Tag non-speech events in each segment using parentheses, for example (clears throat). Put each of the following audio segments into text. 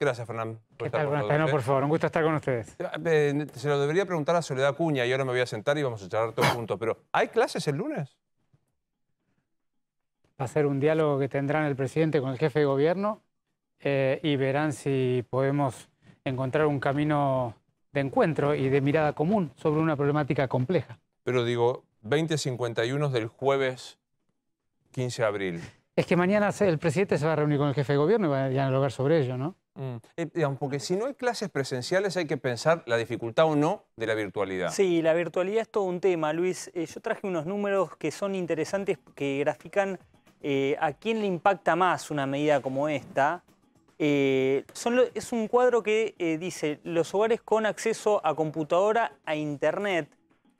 gracias, Fernando. ¿Qué tal? ¿eh? favor, un gusto estar con ustedes. se lo debería preguntar a Soledad Cuña y ahora me voy a sentar y vamos a charlar todos juntos, pero ¿hay clases el lunes? Va a ser un diálogo que tendrán el presidente con el jefe de gobierno eh, y verán si podemos encontrar un camino de encuentro y de mirada común sobre una problemática compleja. Pero digo, 20.51 del jueves 15 de abril. Es que mañana el presidente se va a reunir con el jefe de gobierno y va a dialogar sobre ello, ¿no? porque mm. si no hay clases presenciales hay que pensar la dificultad o no de la virtualidad. Sí, la virtualidad es todo un tema, Luis. Eh, yo traje unos números que son interesantes, que grafican eh, a quién le impacta más una medida como esta. Eh, es un cuadro que dice los hogares con acceso a computadora, a e internet,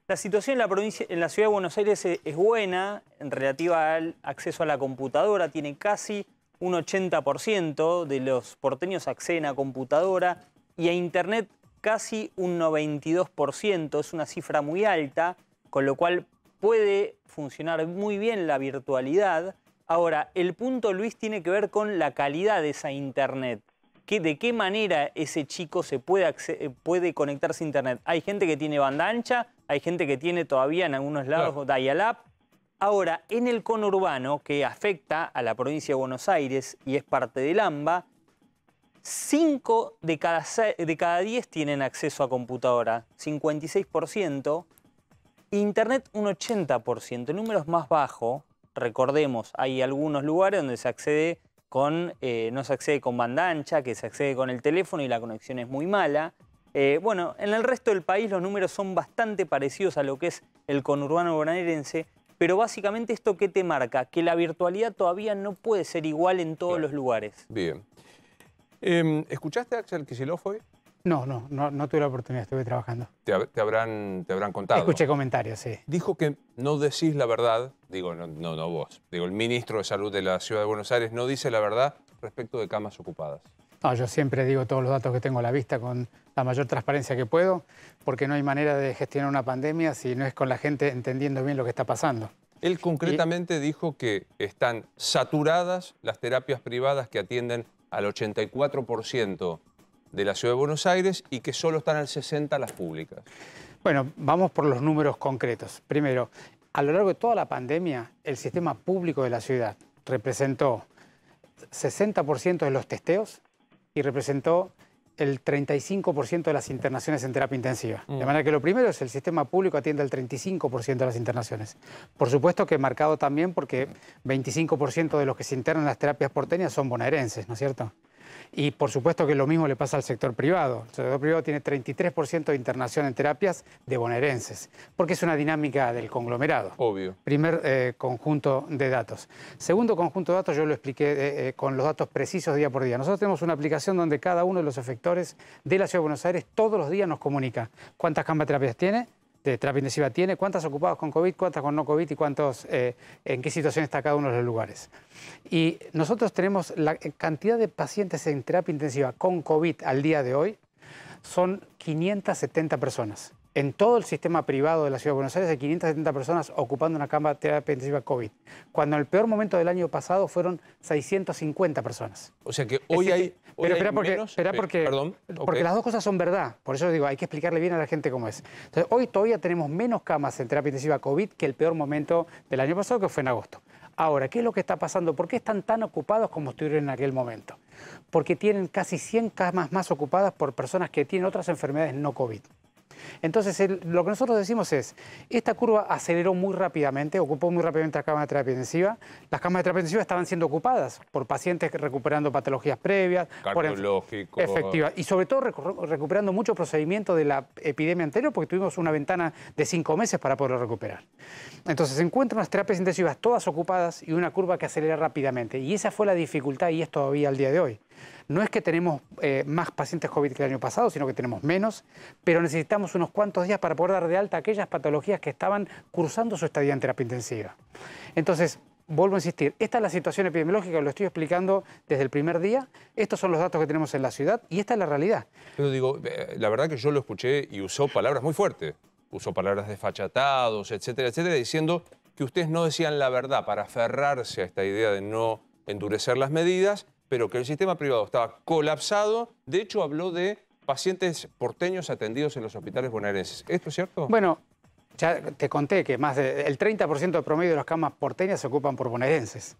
la situación en la, provincia, en la ciudad de Buenos Aires es buena en relativa al acceso a la computadora. Tiene casi un 80% de los porteños acceden a computadora y a Internet casi un 92%. Es una cifra muy alta, con lo cual puede funcionar muy bien la virtualidad. Ahora, el punto, Luis, tiene que ver con la calidad de esa Internet. ¿De qué manera ese chico se puede, puede conectarse a Internet? Hay gente que tiene banda ancha hay gente que tiene todavía en algunos lados dial-up. Ahora, en el conurbano, que afecta a la provincia de Buenos Aires y es parte del AMBA, 5 de cada, 10 tienen acceso a computadora, 56%. Internet un 80%, números más bajo. Recordemos, hay algunos lugares donde se accede con, eh, no se accede con banda ancha, que se accede con el teléfono y la conexión es muy mala. Eh, bueno, en el resto del país los números son bastante parecidos a lo que es el conurbano bonaerense, pero básicamente esto que te marca, que la virtualidad todavía no puede ser igual en todos los lugares. Bien. Em, ¿Escuchaste a Axel Kicillof hoy? No, no, no, no, tuve la oportunidad, estuve trabajando. Te, habrán, te habrán contado. Escuché comentarios, sí. Dijo que no decís la verdad, digo, no, no, no vos, digo, el ministro de Salud de la Ciudad de Buenos Aires no dice la verdad respecto de camas ocupadas yo siempre digo todos los datos que tengo a la vista con la mayor transparencia que puedo, porque no hay manera de gestionar una pandemia si no es con la gente entendiendo bien lo que está pasando. Él concretamente dijo que están saturadas las terapias privadas que atienden al 84% de la Ciudad de Buenos Aires y que solo están al 60% las públicas. Bueno, vamos por los números concretos. Primero, a lo largo de toda la pandemia, el sistema público de la ciudad representó 60% de los testeos, y representó el 35% de las internaciones en terapia intensiva. De mm. manera que lo primero es el sistema público atiende el 35% de las internaciones. Por supuesto que marcado también porque 25% de los que se internan en las terapias porteñas son bonaerenses, ¿no es cierto? Y por supuesto que lo mismo le pasa al sector privado. El sector privado tiene 33% de internación en terapias de bonaerenses, porque es una dinámica del conglomerado. Obvio. Primer eh, conjunto de datos. Segundo conjunto de datos, yo lo expliqué eh, eh, con los datos precisos día por día. Nosotros tenemos una aplicación donde cada uno de los efectores de la Ciudad de Buenos Aires todos los días nos comunica cuántas camas terapias tiene, de este, terapia intensiva tiene, cuántas ocupados con COVID, cuántas con no COVID y cuántos, eh, en qué situación está cada uno de los lugares. Y nosotros tenemos la cantidad de pacientes en terapia intensiva con COVID al día de hoy son 570 personas en todo el sistema privado de la Ciudad de Buenos Aires hay 570 personas ocupando una cama de terapia intensiva COVID, cuando en el peor momento del año pasado fueron 650 personas. O sea que hoy hay... Este, pero espera porque, eh, porque, las dos cosas son verdad, por eso digo, hay que explicarle bien a la gente cómo es. Entonces, hoy todavía tenemos menos camas en terapia intensiva COVID que el peor momento del año pasado, que fue en agosto. Ahora, ¿qué es lo que está pasando? ¿Por qué están tan ocupados como estuvieron en aquel momento? Porque tienen casi 100 camas más ocupadas por personas que tienen otras enfermedades no COVID. Entonces, lo que nosotros decimos es, esta curva aceleró muy rápidamente, ocupó muy rápidamente la cámaras de terapia intensiva. Las cámaras de terapia intensiva estaban siendo ocupadas por pacientes recuperando patologías previas. Cardiológicos. Efectiva. Y sobre todo recuperando mucho procedimiento de la epidemia anterior porque tuvimos una ventana de cinco meses para poderlo recuperar. Entonces, se encuentran las terapias intensivas todas ocupadas y una curva que acelera rápidamente. Y esa fue la dificultad y es todavía al día de hoy. No es que tenemos eh, más pacientes COVID que el año pasado, sino que tenemos menos, pero necesitamos unos cuantos días para poder dar de alta aquellas patologías que estaban cursando su estadía en terapia intensiva. Entonces, vuelvo a insistir, esta es la situación epidemiológica, lo estoy explicando desde el primer día, estos son los datos que tenemos en la ciudad y esta es la realidad. Yo digo, eh, la verdad que yo lo escuché y usó palabras muy fuertes, usó palabras desfachatados, etcétera, etcétera, diciendo que ustedes no decían la verdad para aferrarse a esta idea de no endurecer las medidas pero que el sistema privado estaba colapsado. De hecho, habló de pacientes porteños atendidos en los hospitales bonaerenses. ¿Esto es cierto? Bueno, ya te conté que más del 30% de promedio de las camas porteñas se ocupan por bonaerenses.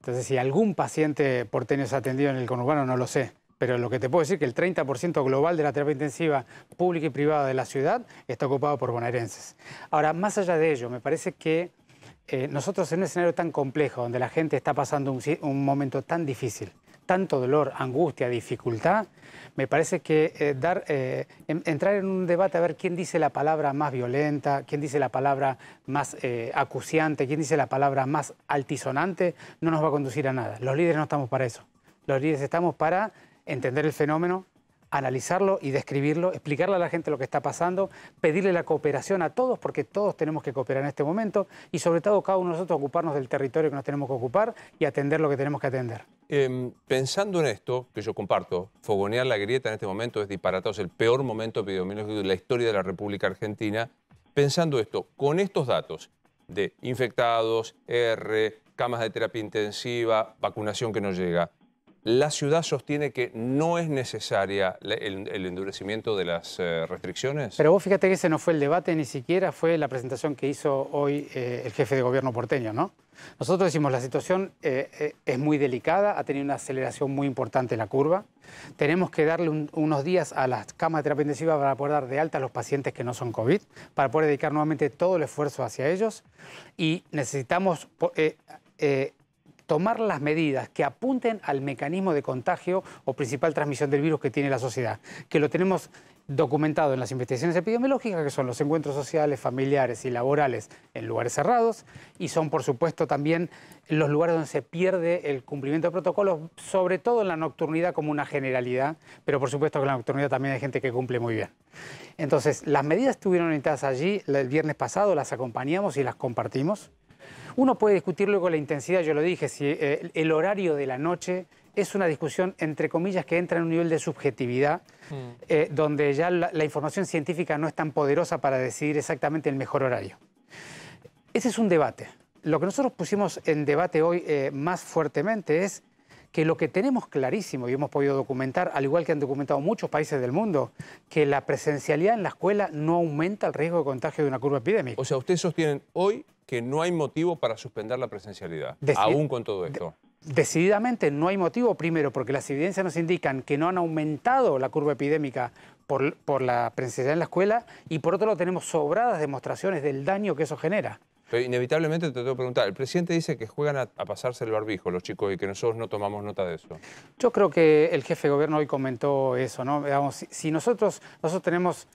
Entonces, si algún paciente porteño es atendido en el conurbano, no lo sé. Pero lo que te puedo decir es que el 30% global de la terapia intensiva pública y privada de la ciudad está ocupado por bonaerenses. Ahora, más allá de ello, me parece que eh, nosotros en un escenario tan complejo, donde la gente está pasando un, momento tan difícil, tanto dolor, angustia, dificultad, me parece que eh, eh, entrar en un debate a ver quién dice la palabra más violenta, quién dice la palabra más acuciante, quién dice la palabra más altisonante, no nos va a conducir a nada. Los líderes no estamos para eso. Los líderes estamos para entender el fenómeno, analizarlo y describirlo, explicarle a la gente lo que está pasando, pedirle la cooperación a todos, porque todos tenemos que cooperar en este momento, y sobre todo cada uno de nosotros ocuparnos del territorio que nos tenemos que ocupar y atender lo que tenemos que atender. Em, pensando en esto, que yo comparto, fogonear la grieta en este momento es disparatado, es el peor momento epidemiológico de la historia de la República Argentina. Pensando esto, con estos datos de infectados, R, camas de terapia intensiva, vacunación que no llega, la ciudad sostiene que no es necesaria el, endurecimiento de las eh, restricciones. Pero vos fíjate que ese no fue el debate, ni siquiera fue la presentación que hizo hoy eh, el jefe de gobierno porteño, ¿no? Nosotros decimos, la situación eh, es muy delicada, ha tenido una aceleración muy importante en la curva. Tenemos que darle unos días a las camas de terapia intensiva para poder dar de alta a los pacientes que no son COVID, para poder dedicar nuevamente todo el esfuerzo hacia ellos. Y necesitamos tomar las medidas que apunten al mecanismo de contagio o principal transmisión del virus que tiene la sociedad, que lo tenemos documentado en las investigaciones epidemiológicas, que son los encuentros sociales, familiares y laborales en lugares cerrados, y son, por supuesto, también los lugares donde se pierde el cumplimiento de protocolos, sobre todo en la nocturnidad como una generalidad, pero por supuesto que en la nocturnidad también hay gente que cumple muy bien. Entonces, las medidas estuvieron orientadas allí el viernes pasado, las acompañamos y las compartimos. Uno puede discutir con la intensidad, yo lo dije, si eh, el horario de la noche es una discusión, entre comillas, que entra en un nivel de subjetividad, mm. eh, donde ya la, información científica no es tan poderosa para decidir exactamente el mejor horario. Ese es un debate. Lo que nosotros pusimos en debate hoy eh, más fuertemente es que lo que tenemos clarísimo y hemos podido documentar, al igual que han documentado muchos países del mundo, que la presencialidad en la escuela no aumenta el riesgo de contagio de una curva epidémica. O sea, ustedes sostienen hoy que no hay motivo para suspender la presencialidad, aún con todo esto. Decididamente no hay motivo, primero, porque las evidencias nos indican que no han aumentado la curva epidémica por, por la presencialidad en la escuela y por otro lado tenemos sobradas demostraciones del daño que eso genera. inevitablemente te tengo que preguntar, el presidente dice que juegan a, pasarse el barbijo los chicos y que nosotros no tomamos nota de eso. Yo creo que el jefe de gobierno hoy comentó eso, ¿no? si, nosotros, nosotros tenemos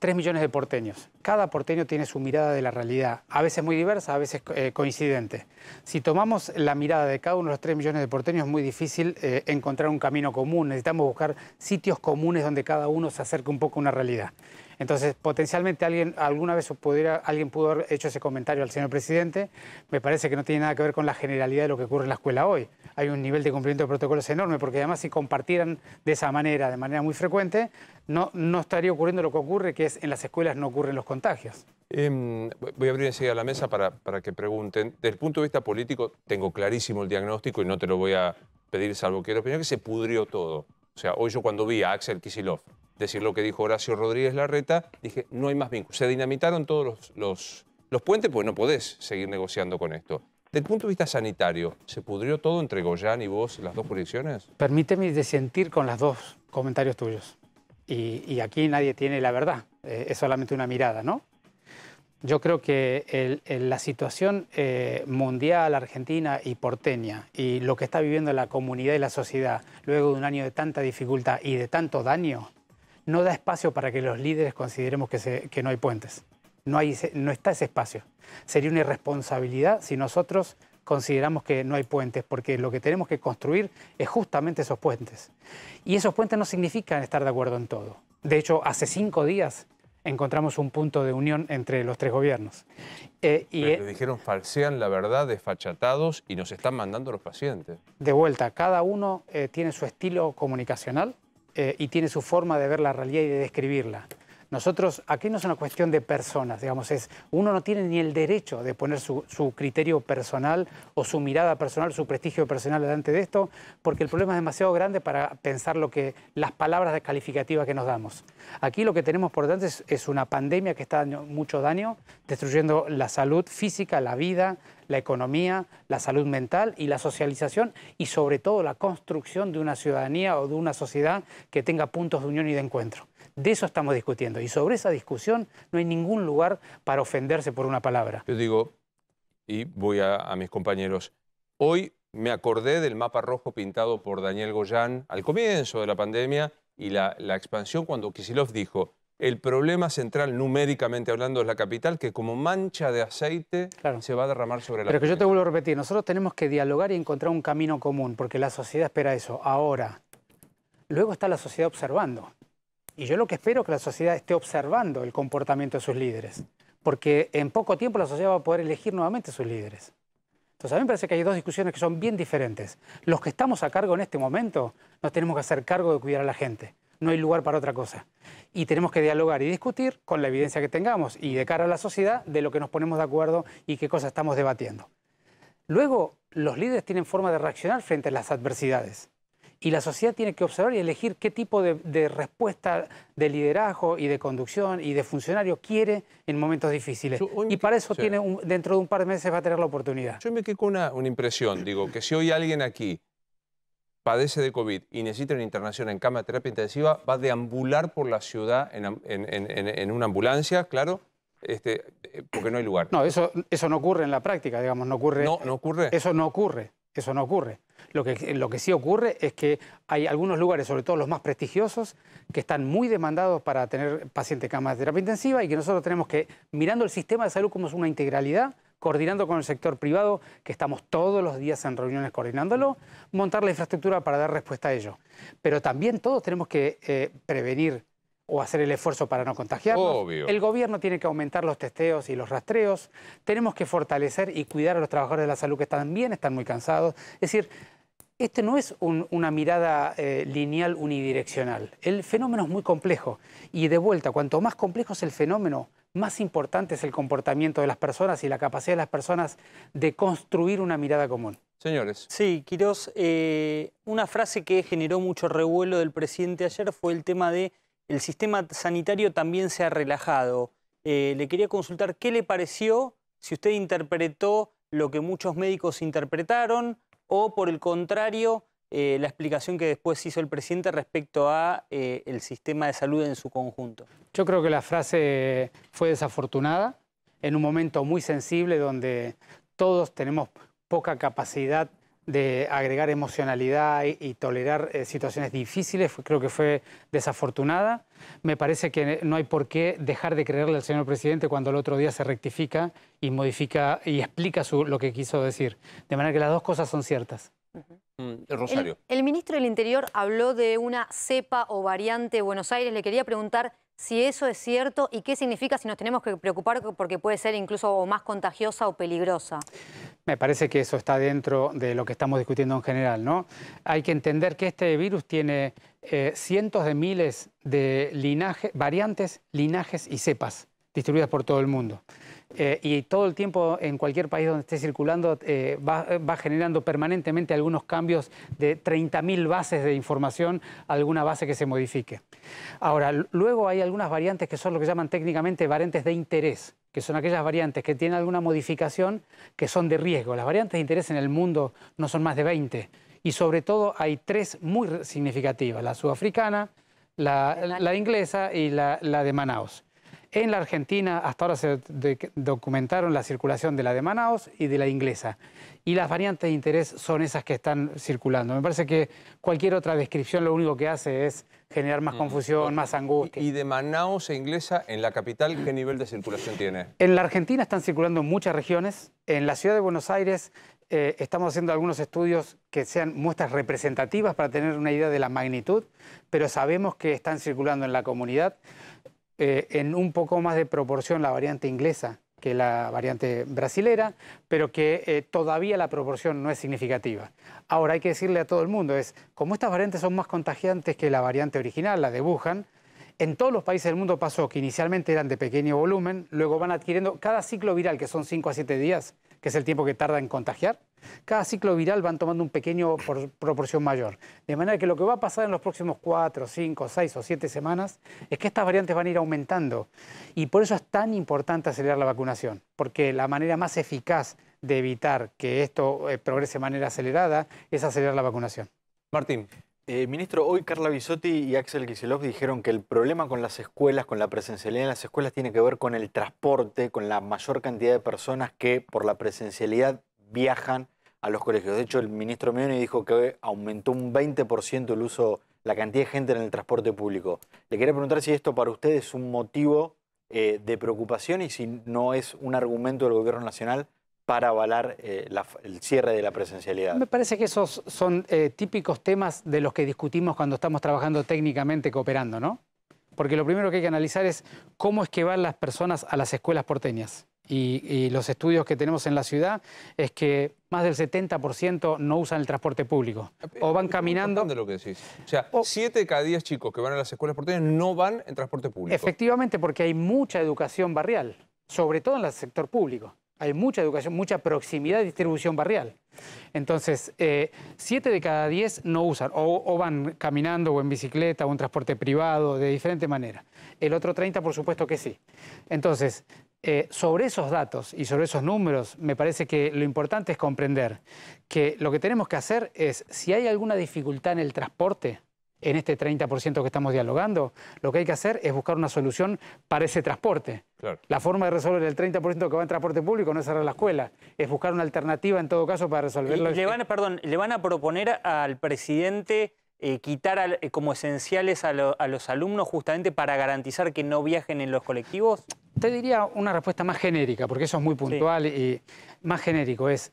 3 millones de porteños. Cada porteño tiene su mirada de la realidad, a veces muy diversa, a veces eh, coincidente. Si tomamos la mirada de cada uno de los 3 millones de porteños, es muy difícil eh, encontrar un camino común. Necesitamos buscar sitios comunes donde cada uno se acerque un poco a una realidad. Entonces, potencialmente alguien, alguna vez alguien pudo haber hecho ese comentario al señor presidente. Me parece que no tiene nada que ver con la generalidad de lo que ocurre en la escuela hoy. Hay un nivel de cumplimiento de protocolos enorme, porque además si compartieran de esa manera, de manera muy frecuente, no, estaría ocurriendo lo que ocurre, que es en las escuelas no ocurren los contagios. Em, voy a abrir enseguida la mesa para, que pregunten. Desde el punto de vista político, tengo clarísimo el diagnóstico y no te lo voy a pedir, salvo que era opinión que se pudrió todo. O sea, hoy yo cuando vi a Axel Kisilov decir lo que dijo Horacio Rodríguez Larreta, dije, no hay más vínculos. Se dinamitaron todos los, los, puentes, pues no podés seguir negociando con esto. Del punto de vista sanitario, ¿se pudrió todo entre Goyán y vos, las dos jurisdicciones? Permíteme desentir con los dos comentarios tuyos. Y, aquí nadie tiene la verdad, eh, es solamente una mirada, ¿no? Yo creo que la situación eh, mundial, argentina y porteña, y lo que está viviendo la comunidad y la sociedad luego de un año de tanta dificultad y de tanto daño, no da espacio para que los líderes consideremos que, que no hay puentes. No, hay, no está ese espacio. Sería una irresponsabilidad si nosotros consideramos que no hay puentes, porque lo que tenemos que construir es justamente esos puentes. Y esos puentes no significan estar de acuerdo en todo. De hecho, hace cinco días encontramos un punto de unión entre los tres gobiernos. Eh, y Pero le eh, dijeron falsean la verdad, desfachatados, y nos están mandando los pacientes. De vuelta, cada uno eh, tiene su estilo comunicacional y tiene su forma de ver la realidad y de describirla. Nosotros, aquí no es una cuestión de personas, digamos, es uno no tiene ni el derecho de poner su, criterio personal o su mirada personal, su prestigio personal delante de esto, porque el problema es demasiado grande para pensar lo que las palabras descalificativas que nos damos. Aquí lo que tenemos por delante es, es una pandemia que está dando mucho daño, destruyendo la salud física, la vida, la economía, la salud mental y la socialización y sobre todo la construcción de una ciudadanía o de una sociedad que tenga puntos de unión y de encuentro. De eso estamos discutiendo. Y sobre esa discusión no hay ningún lugar para ofenderse por una palabra. Yo digo, y voy a, mis compañeros, hoy me acordé del mapa rojo pintado por Daniel Goyan al comienzo de la pandemia y la, expansión cuando Kisilov dijo, el problema central, numéricamente hablando, es la capital, que como mancha de aceite se va a derramar sobre la Pero que yo te vuelvo a repetir, nosotros tenemos que dialogar y encontrar un camino común, porque la sociedad espera eso, ahora. Luego está la sociedad observando. Y yo lo que espero es que la sociedad esté observando el comportamiento de sus líderes, porque en poco tiempo la sociedad va a poder elegir nuevamente sus líderes. Entonces, a mí me parece que hay dos discusiones que son bien diferentes. Los que estamos a cargo en este momento nos tenemos que hacer cargo de cuidar a la gente. No hay lugar para otra cosa. Y tenemos que dialogar y discutir con la evidencia que tengamos y de cara a la sociedad de lo que nos ponemos de acuerdo y qué cosas estamos debatiendo. Luego, los líderes tienen forma de reaccionar frente a las adversidades. Y la sociedad tiene que observar y elegir qué tipo de, respuesta de liderazgo y de conducción y de funcionario quiere en momentos difíciles. y para eso tiene dentro de un par de meses va a tener la oportunidad. Yo me quedo con una, impresión, digo, que si hoy alguien aquí padece de COVID y necesita una internación en cama de terapia intensiva, va a deambular por la ciudad en, una ambulancia, claro, este, eh, porque no hay lugar. No, eso, eso no ocurre en la práctica, digamos, no ocurre. No, no ocurre. Eso no ocurre. Eso no ocurre. Lo que, lo que sí ocurre es que hay algunos lugares, sobre todo los más prestigiosos, que están muy demandados para tener pacientes en camas de terapia intensiva y que nosotros tenemos que, mirando el sistema de salud como es una integralidad, coordinando con el sector privado, que estamos todos los días en reuniones coordinándolo, montar la infraestructura para dar respuesta a ello. Pero también todos tenemos que eh, prevenir o hacer el esfuerzo para no contagiarnos. El gobierno tiene que aumentar los testeos y los rastreos. Tenemos que fortalecer y cuidar a los trabajadores de la salud que también están muy cansados. Es decir, este no es una mirada eh, lineal unidireccional. El fenómeno es muy complejo. Y de vuelta, cuanto más complejo es el fenómeno, más importante es el comportamiento de las personas y la capacidad de las personas de construir una mirada común. Señores. Sí, Quirós, eh, una frase que generó mucho revuelo del presidente ayer fue el tema de el sistema sanitario también se ha relajado. Eh, le quería consultar qué le pareció, si usted interpretó lo que muchos médicos interpretaron o por el contrario, eh, la explicación que después hizo el presidente respecto a eh, el sistema de salud en su conjunto. Yo creo que la frase fue desafortunada en un momento muy sensible donde todos tenemos poca capacidad de agregar emocionalidad y, tolerar eh, situaciones difíciles, creo que fue desafortunada. Me parece que no hay por qué dejar de creerle al señor presidente cuando el otro día se rectifica y modifica y explica lo que quiso decir. De manera que las dos cosas son ciertas. Mm, el Rosario. El, ministro del Interior habló de una cepa o variante Buenos Aires. Le quería preguntar si eso es cierto y qué significa si nos tenemos que preocupar porque puede ser incluso más contagiosa o peligrosa. Me parece que eso está dentro de lo que estamos discutiendo en general, ¿no? Hay que entender que este virus tiene eh, cientos de miles de variantes, linajes y cepas distribuidas por todo el mundo. Eh, y todo el tiempo en cualquier país donde esté circulando eh, va, generando permanentemente algunos cambios de 30.000 bases de información alguna base que se modifique. Ahora, luego hay algunas variantes que son lo que llaman técnicamente variantes de interés, que son aquellas variantes que tienen alguna modificación que son de riesgo. Las variantes de interés en el mundo no son más de 20 y sobre todo hay tres muy significativas, la sudafricana, la, inglesa y la de Manaus. En la Argentina hasta ahora se documentaron la circulación de la de Manaus y de la inglesa. Y las variantes de interés son esas que están circulando. Me parece que cualquier otra descripción lo único que hace es generar más mm. confusión, más angustia. ¿Y de Manaus e Inglesa en la capital qué nivel de circulación tiene? En la Argentina están circulando muchas regiones. En la ciudad de Buenos Aires eh, estamos haciendo algunos estudios que sean muestras representativas para tener una idea de la magnitud, pero sabemos que están circulando en la comunidad. Eh, en un poco más de proporción la variante inglesa que la variante brasilera, pero que eh, todavía la proporción no es significativa. Ahora hay que decirle a todo el mundo, es como estas variantes son más contagiantes que la variante original, la de en todos los países del mundo pasó que inicialmente eran de pequeño volumen, luego van adquiriendo cada ciclo viral, que son 5 a 7 días, que es el tiempo que tarda en contagiar, cada ciclo viral van tomando un pequeño por, proporción mayor. De manera que lo que va a pasar en los próximos 4, 5, 6 o 7 semanas es que estas variantes van a ir aumentando. Y por eso es tan importante acelerar la vacunación, porque la manera más eficaz de evitar que esto eh, progrese de manera acelerada es acelerar la vacunación. Martín. Eh, ministro, hoy Carla Bisotti y Axel Kicillof dijeron que el problema con las escuelas, con la presencialidad en las escuelas, tiene que ver con el transporte, con la mayor cantidad de personas que por la presencialidad viajan a los colegios. De hecho, el ministro Mioni dijo que aumentó un 20% el uso, la cantidad de gente en el transporte público. Le quería preguntar si esto para usted es un motivo eh, de preocupación y si no es un argumento del gobierno nacional para avalar eh, el cierre de la presencialidad. Me parece que esos son eh, típicos temas de los que discutimos cuando estamos trabajando técnicamente cooperando, ¿no? Porque lo primero que hay que analizar es cómo es que van las personas a las escuelas porteñas. Y, los estudios que tenemos en la ciudad es que más del 70% no usan el transporte público. O van caminando. de lo que decís. O sea, 7 cada 10 chicos que van a las escuelas porteñas no van en transporte público. Efectivamente, porque hay mucha educación barrial, sobre todo en el sector público hay mucha educación, mucha proximidad y distribución barrial. Entonces, 7 eh, de cada 10 no usan, o, van caminando o en bicicleta o en transporte privado, de diferente manera. El otro 30, por supuesto que sí. Entonces, eh, sobre esos datos y sobre esos números, me parece que lo importante es comprender que lo que tenemos que hacer es, si hay alguna dificultad en el transporte, en este 30% que estamos dialogando, lo que hay que hacer es buscar una solución para ese transporte. La forma de resolver el 30% que va en transporte público no es cerrar la escuela, es buscar una alternativa en todo caso para resolverlo. Le van, a proponer al presidente eh, quitar eh, como esenciales a, los alumnos justamente para garantizar que no viajen en los colectivos? Te diría una respuesta más genérica, porque eso es muy puntual y más genérico. Es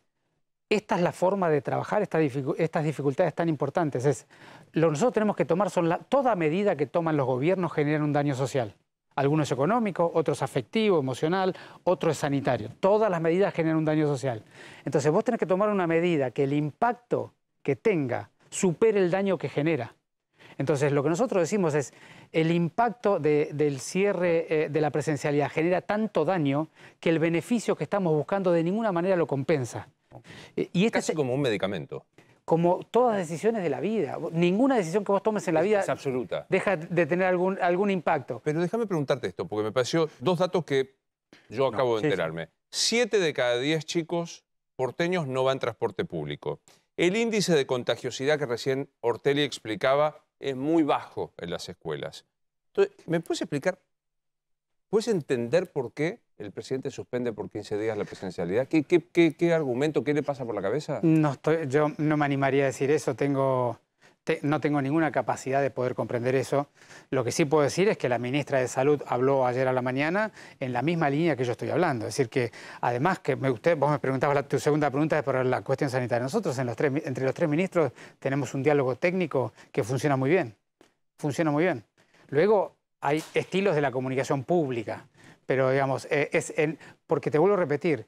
esta es la forma de trabajar estas, dificultades tan importantes. lo que nosotros tenemos que tomar son toda medida que toman los gobiernos generan un daño social. Algunos económicos, otros afectivo, emocional, otros sanitario. Todas las medidas generan un daño social. Entonces vos tenés que tomar una medida que el impacto que tenga supere el daño que genera. Entonces, lo que nosotros decimos es, el impacto del cierre eh, de la presencialidad genera tanto daño que el beneficio que estamos buscando de ninguna manera lo compensa. Y este Casi como un medicamento. Como todas las decisiones de la vida. Ninguna decisión que vos tomes en la vida es absoluta. deja de tener algún, algún impacto. Pero déjame preguntarte esto, porque me pareció dos datos que yo acabo de enterarme. Siete de cada diez chicos porteños no van transporte público. El índice de contagiosidad que recién Ortelli explicaba es muy bajo en las escuelas. Entonces, ¿me puedes explicar ¿Puedes entender por qué el presidente suspende por 15 días la presencialidad? ¿Qué, argumento, qué le pasa por la cabeza? No estoy, yo no me animaría a decir eso, tengo, no tengo ninguna capacidad de poder comprender eso. Lo que sí puedo decir es que la ministra de Salud habló ayer a la mañana en la misma línea que yo estoy hablando. Es decir, que además que me, usted, vos me preguntabas tu segunda pregunta es por la cuestión sanitaria. Nosotros entre los tres ministros tenemos un diálogo técnico que funciona muy bien. Funciona muy bien. Luego, hay estilos de la comunicación pública, pero digamos, eh, es porque te vuelvo a repetir,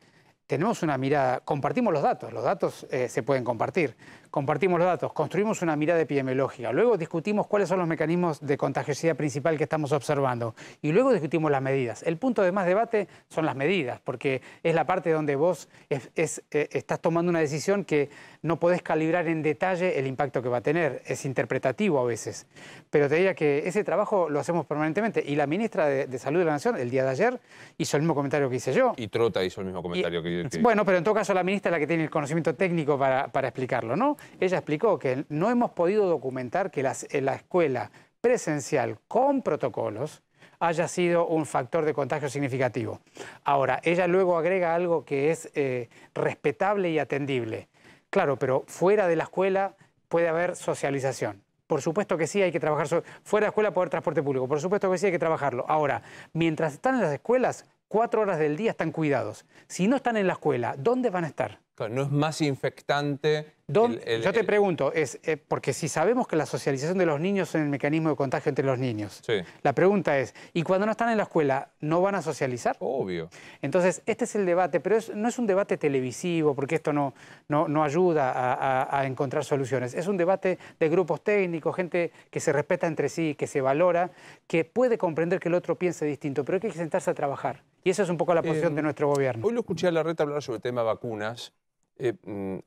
tenemos una mirada, compartimos los datos, los datos eh, se pueden compartir, compartimos los datos, construimos una mirada epidemiológica, luego discutimos cuáles son los mecanismos de contagiosidad principal que estamos observando y luego discutimos las medidas. El punto de más debate son las medidas, porque es la parte donde vos eh, estás tomando una decisión que no podés calibrar en detalle el impacto que va a tener. Es interpretativo a veces. Pero te diría que ese trabajo lo hacemos permanentemente. Y la ministra de, Salud de la Nación, el día de ayer, hizo el mismo comentario que hice yo. Y Trota hizo el mismo comentario que yo. Bueno, pero en todo caso la ministra es la que tiene el conocimiento técnico para, explicarlo, ¿no? Ella explicó que no hemos podido documentar que las, la escuela presencial con protocolos haya sido un factor de contagio significativo. Ahora, ella luego agrega algo que es eh, respetable y atendible. Claro, pero fuera de la escuela puede haber socialización. Por supuesto que sí, hay que trabajar fuera de la escuela haber transporte público. Por supuesto que sí, hay que trabajarlo. Ahora, mientras están en las escuelas, cuatro horas del día están cuidados. Si no están en la escuela, ¿dónde van a estar? no es más infectante. yo te pregunto, es, eh, porque si sabemos que la socialización de los niños es el mecanismo de contagio entre los niños, la pregunta es, ¿y cuando no están en la escuela, no van a socializar? Obvio. Entonces, este es el debate, pero no es un debate televisivo, porque esto no, no, ayuda a, encontrar soluciones. Es un debate de grupos técnicos, gente que se respeta entre sí, que se valora, que puede comprender que el otro piense distinto, pero hay que sentarse a trabajar. Y esa es un poco la eh, posición de nuestro gobierno. Hoy lo escuché a la red hablar sobre el tema vacunas. Eh, mm,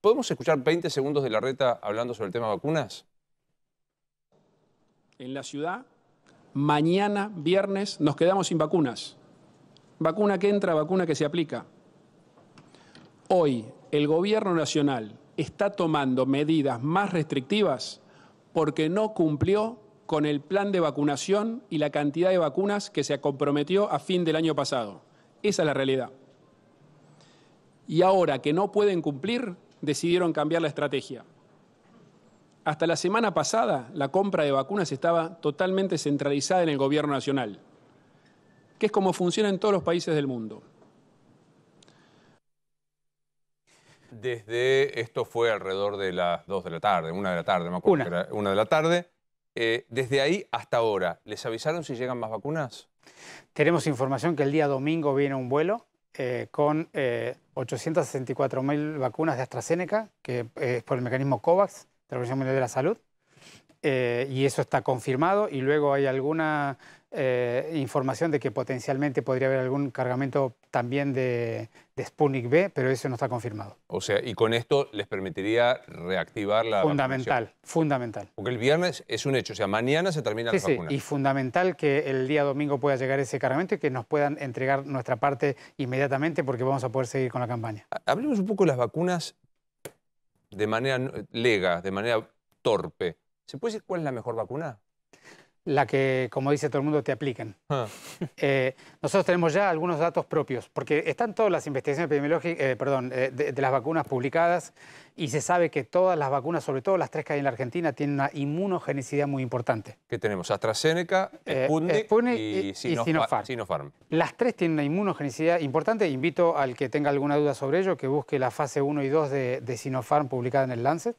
¿Podemos escuchar 20 segundos de la reta hablando sobre el tema vacunas? En la ciudad, mañana, viernes, nos quedamos sin vacunas. Vacuna que entra, vacuna que se aplica. Hoy, el gobierno nacional está tomando medidas más restrictivas porque no cumplió con el plan de vacunación y la cantidad de vacunas que se comprometió a fin del año pasado. Esa es la realidad y ahora que no pueden cumplir, decidieron cambiar la estrategia. Hasta la semana pasada, la compra de vacunas estaba totalmente centralizada en el gobierno nacional, que es como funciona en todos los países del mundo. Desde, esto fue alrededor de las 2 de la tarde, 1 de la tarde, me acuerdo, una. era de la tarde. Eh, desde ahí hasta ahora, ¿les avisaron si llegan más vacunas? Tenemos información que el día domingo viene un vuelo eh, con eh, 864.000 vacunas de AstraZeneca, que eh, es por el mecanismo COVAX de la Organización Mundial de la Salud, eh, y eso está confirmado. Y luego hay alguna eh, información de que potencialmente podría haber algún cargamento también de, de, Sputnik B, pero eso no está confirmado. O sea, y con esto les permitiría reactivar la Fundamental, fundamental. Porque el viernes es un hecho, o sea, mañana se termina la vacuna. y fundamental que el día domingo pueda llegar ese cargamento y que nos puedan entregar nuestra parte inmediatamente porque vamos a poder seguir con la campaña. Hablemos un poco de las vacunas de manera lega, de manera torpe. ¿Se puede decir cuál es la mejor vacuna? La que, como dice todo el mundo, te apliquen. Ah. (laughs) Eh, nosotros tenemos ya algunos datos propios, porque están todas las investigaciones epidemiológicas, eh, perdón, eh, de, las vacunas publicadas y se sabe que todas las vacunas, sobre todo las tres que hay en la Argentina, tienen una inmunogenicidad muy importante. ¿Qué tenemos? AstraZeneca, Sputnik, y, Sinopharm. Las tres tienen una inmunogenicidad importante. Invito al que tenga alguna duda sobre ello que busque la fase 1 y 2 de, de Sinopharm publicada en el Lancet.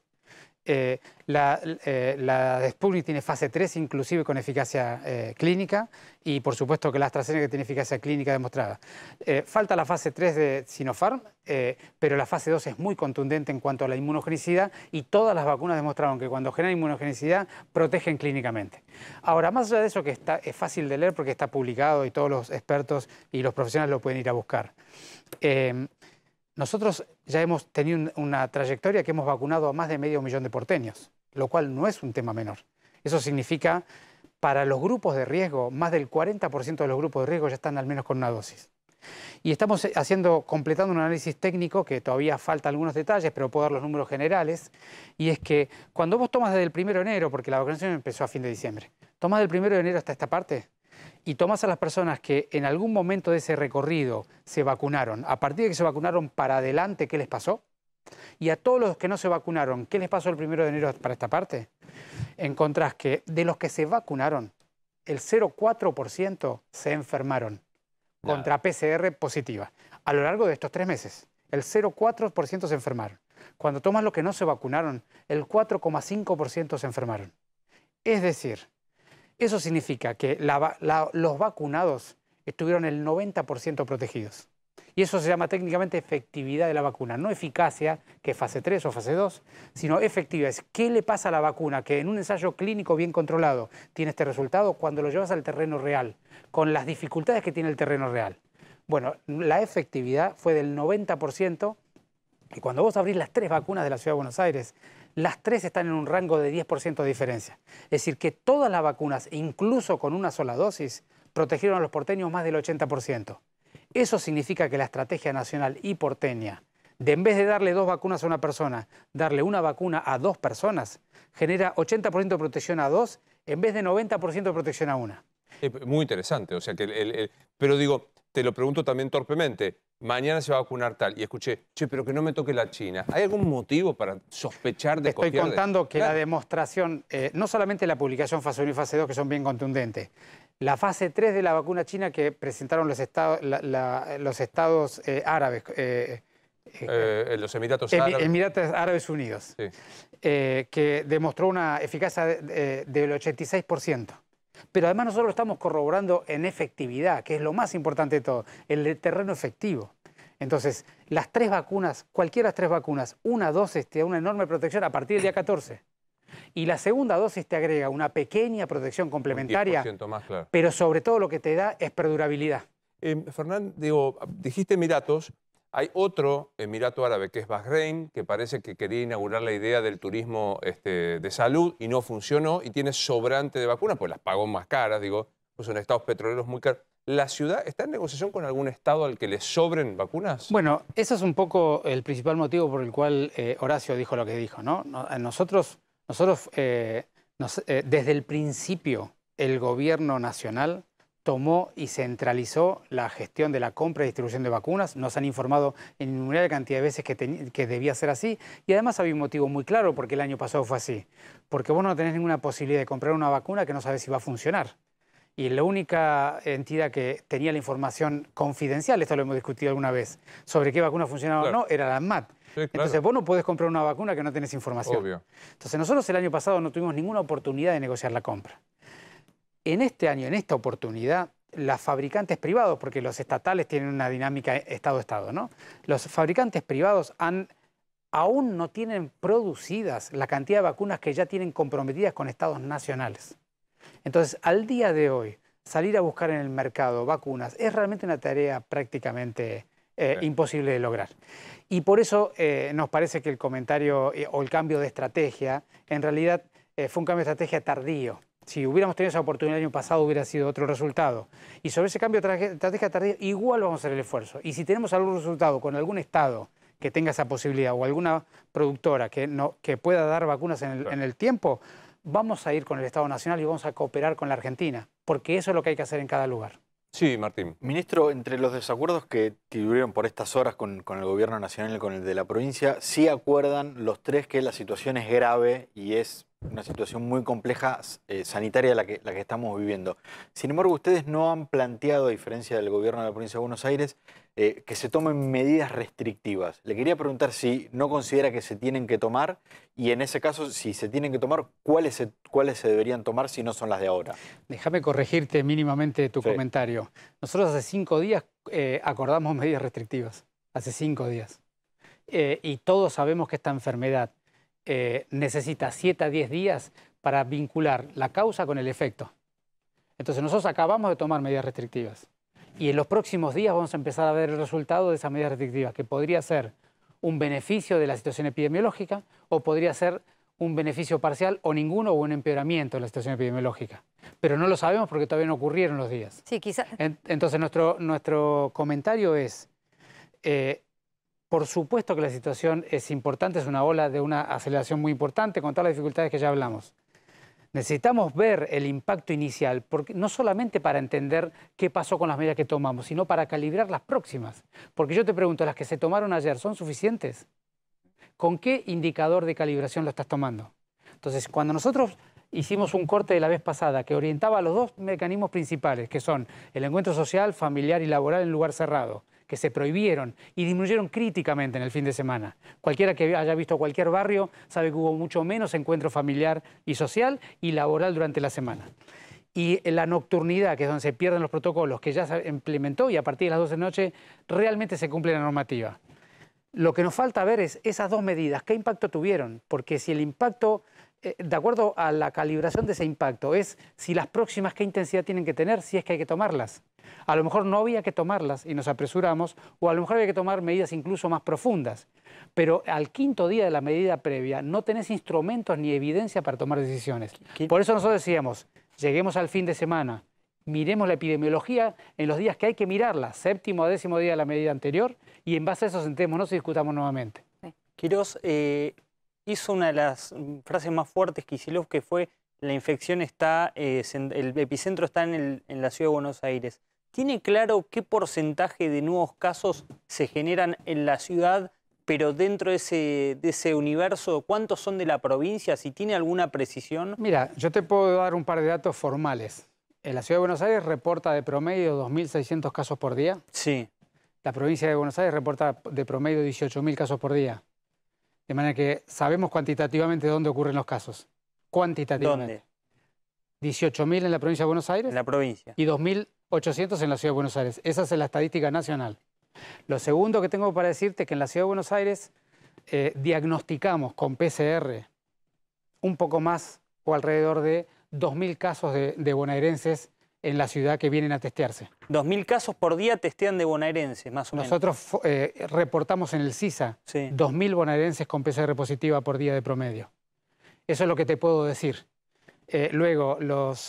Eh, la, eh, tiene fase 3, inclusive con eficacia eh, clínica, y por supuesto que la AstraZeneca tiene eficacia clínica demostrada. Eh, falta la fase 3 de Sinopharm, pero la fase 2 es muy contundente en cuanto a la inmunogenicidad, y todas las vacunas demostraron que cuando generan inmunogenicidad protegen clínicamente. Ahora, más allá de eso, que está, es fácil de leer porque está publicado y todos los expertos y los profesionales lo pueden ir a buscar. Nosotros ya hemos tenido una trayectoria que hemos vacunado a más de medio millón de porteños, lo cual no es un tema menor. Eso significa para los grupos de riesgo, más del 40% de los grupos de riesgo ya están al menos con una dosis. Y estamos eh, haciendo, completando un análisis técnico que todavía falta algunos detalles, pero puedo dar los números generales. Y es que cuando vos tomas desde el 1 de enero, porque la vacunación empezó a fin de diciembre, tomas del 1 de enero hasta esta parte, y tomas a las personas que en algún momento de ese recorrido se vacunaron, a partir de que se vacunaron para adelante, ¿qué les pasó? Y a todos los que no se vacunaron, ¿qué les pasó el primero de enero para esta parte? Encontrás que de los que se vacunaron, el 0,4% se enfermaron contra PCR positiva a lo largo de estos tres meses. El 0,4% se enfermaron. Cuando tomas los que no se vacunaron, el 4,5% se enfermaron. Es decir, eso significa que los vacunados estuvieron el 90% protegidos. Y eso se llama técnicamente efectividad de la vacuna, no eficacia, que es fase 3 o fase 2, sino efectividad. qué le pasa a la vacuna que en un ensayo clínico bien controlado tiene este resultado cuando lo llevas al terreno real, con las dificultades que tiene el terreno real. Bueno, la efectividad fue del 90%. Y cuando vos abrís las tres vacunas de la Ciudad de Buenos Aires, las tres están en un rango de 10% de diferencia. Es decir, que todas las vacunas, incluso con una sola dosis, protegieron a los porteños más del 80%. Eso significa que la estrategia nacional y porteña de en vez de darle dos vacunas a una persona, darle una vacuna a dos personas, genera 80% de protección a dos en vez de 90% de protección a una. muy interesante, o sea que pero digo, te lo pregunto también torpemente, mañana se va a vacunar tal, y escuché, che, pero que no me toque la China. ¿Hay algún motivo para sospechar de... Te estoy contando que la demostración, eh, no solamente la publicación fase 1 y fase 2, que son bien contundentes, la fase 3 de la vacuna china que presentaron los, estados árabes. los Emiratos Árabes. Unidos, eh, que demostró una eficacia del 86% pero además nosotros estamos corroborando en efectividad, que es lo más importante de todo, el terreno efectivo. Entonces, las tres vacunas, cualquiera de las tres vacunas, una dosis te da una enorme protección a partir del día 14. Y la segunda dosis te agrega una pequeña protección complementaria, pero sobre todo lo que te da es perdurabilidad. Eh, Fernán, digo, dijiste datos... Hay otro Emirato Árabe que es Bahrein, que parece que quería inaugurar la idea del turismo este, de salud y no funcionó y tiene sobrante de vacunas, pues las pagó más caras, digo, pues son estados petroleros muy caros. ¿La ciudad está en negociación con algún estado al que le sobren vacunas? Bueno, ese es un poco el principal motivo por el cual eh, Horacio dijo lo que dijo, ¿no? Nosotros, nosotros eh, eh, desde el principio, el gobierno nacional tomó y centralizó la gestión de la compra y distribución de vacunas. Nos han informado en innumerable cantidad de veces que, debía ser así. Y además había un motivo muy claro porque el año pasado fue así. Porque vos no tenés ninguna posibilidad de comprar una vacuna que no sabes si va a funcionar. Y la única entidad que tenía la información confidencial, esto lo hemos discutido alguna vez, sobre qué vacuna funcionaba o no, era la ANMAT. Entonces vos no puedes comprar una vacuna que no tenés información. Entonces nosotros el año pasado no tuvimos ninguna oportunidad de negociar la compra. En este año, en esta oportunidad, los fabricantes privados, porque los estatales tienen una dinámica Estado-Estado, ¿no? Los fabricantes privados aún no tienen producidas la cantidad de vacunas que ya tienen comprometidas con estados nacionales. Entonces, al día de hoy, salir a buscar en el mercado vacunas es realmente una tarea prácticamente eh, imposible de lograr. Y por eso eh, nos parece que el comentario eh, o el cambio de estrategia, en realidad fue un cambio de estrategia tardío. Si hubiéramos tenido esa oportunidad el año pasado hubiera sido otro resultado. Y sobre ese cambio de estrategia tardía igual vamos a hacer el esfuerzo. Y si tenemos algún resultado con algún Estado que tenga esa posibilidad o alguna productora que, no, que pueda dar vacunas en el, tiempo, vamos a ir con el Estado Nacional y vamos a cooperar con la Argentina, porque eso es lo que hay que hacer en cada lugar. Sí, Martín. Ministro, entre los desacuerdos que tuvieron por estas horas con, con, el gobierno nacional y con el de la provincia, sí acuerdan los tres que la situación es grave y es una situación muy compleja eh, sanitaria la que, la que estamos viviendo. Sin embargo, ustedes no han planteado, a diferencia del gobierno de la provincia de Buenos Aires, eh, que se tomen medidas restrictivas. Le quería preguntar si no considera que se tienen que tomar y en ese caso, si se tienen que tomar, cuáles se, cuáles se deberían tomar si no son las de ahora. Déjame corregirte mínimamente tu comentario. Nosotros hace cinco días eh, acordamos medidas restrictivas, hace cinco días. y todos sabemos que esta enfermedad eh, necesita 7 a 10 días para vincular la causa con el efecto. Entonces nosotros acabamos de tomar medidas restrictivas y en los próximos días vamos a empezar a ver el resultado de esas medidas restrictivas, que podría ser un beneficio de la situación epidemiológica o podría ser un beneficio parcial o ninguno o un empeoramiento de la situación epidemiológica. Pero no lo sabemos porque todavía no ocurrieron los días. Sí, quizás. Entonces nuestro, nuestro comentario es, eh, por supuesto que la situación es importante, es una ola de una aceleración muy importante con todas las dificultades que ya hablamos. Necesitamos ver el impacto inicial, porque, no solamente para entender qué pasó con las medidas que tomamos, sino para calibrar las próximas. Porque yo te pregunto, ¿las que se tomaron ayer son suficientes? ¿Con qué indicador de calibración lo estás tomando? Entonces, cuando nosotros hicimos un corte de la vez pasada que orientaba a los dos mecanismos principales, que son el encuentro social, familiar y laboral en lugar cerrado, que se prohibieron y disminuyeron críticamente en el fin de semana. Cualquiera que haya visto cualquier barrio sabe que hubo mucho menos encuentro familiar y social y laboral durante la semana. Y la nocturnidad, que es donde se pierden los protocolos, que ya se implementó y a partir de las 12 de la noche realmente se cumple la normativa. Lo que nos falta ver es esas dos medidas, qué impacto tuvieron, porque si el impacto eh, de acuerdo a la calibración de ese impacto, es si las próximas qué intensidad tienen que tener, si es que hay que tomarlas. A lo mejor no había que tomarlas y nos apresuramos, o a lo mejor había que tomar medidas incluso más profundas. Pero al quinto día de la medida previa no tenés instrumentos ni evidencia para tomar decisiones. Por eso nosotros decíamos, lleguemos al fin de semana, miremos la epidemiología en los días que hay que mirarla, séptimo o décimo día de la medida anterior, y en base a eso sentémonos y discutamos nuevamente. Quiero... Eh, hizo una de las mm, frases más fuertes que Kisilov, que fue la infección está, eh, el epicentro está en, en, la ciudad de Buenos Aires. ¿Tiene claro qué porcentaje de nuevos casos se generan en la ciudad, pero dentro de ese, de ese universo, cuántos son de la provincia? Si tiene alguna precisión. Mira, yo te puedo dar un par de datos formales. En la ciudad de Buenos Aires reporta de promedio 2.600 casos por día. Sí. La provincia de Buenos Aires reporta de promedio 18.000 casos por día. De manera que sabemos cuantitativamente dónde ocurren los casos. Cuantitativamente. ¿Dónde? 18.000 en la provincia de Buenos Aires. En la provincia. Y 2.800 en la ciudad de Buenos Aires. Esa es la estadística nacional. Lo segundo que tengo para decirte es que en la ciudad de Buenos Aires eh, diagnosticamos con PCR un poco más o alrededor de 2.000 casos de, de bonaerenses en la ciudad que vienen a testearse. 2.000 casos por día testean de bonaerenses, más o menos. Nosotros eh, reportamos en el CISA dos 2.000 bonaerenses con PCR positiva por día de promedio. Eso es lo que te puedo decir. Eh, luego,